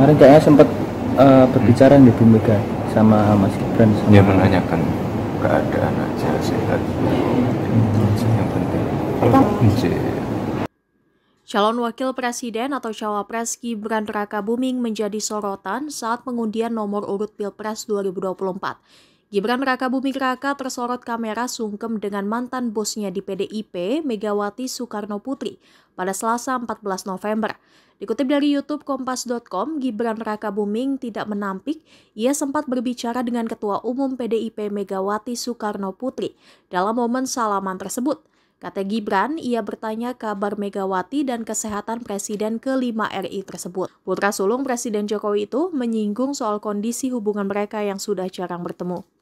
kemarin kayaknya sempat uh, eh, berbicara hmm. di Bu Mega sama Mas Gibran sama dia menanyakan keadaan aja sehat hmm. yang penting iya. Calon Wakil Presiden atau Cawapres Gibran Raka Buming menjadi sorotan saat pengundian nomor urut Pilpres 2024. Gibran Raka Buming Raka tersorot kamera sungkem dengan mantan bosnya di PDIP, Megawati Soekarno Putri, pada Selasa 14 November. Dikutip dari YouTube Kompas.com, Gibran Raka Buming tidak menampik ia sempat berbicara dengan Ketua Umum PDIP Megawati Soekarno Putri dalam momen salaman tersebut. Kata Gibran, ia bertanya kabar Megawati dan kesehatan Presiden ke-5 RI tersebut. Putra sulung Presiden Jokowi itu menyinggung soal kondisi hubungan mereka yang sudah jarang bertemu.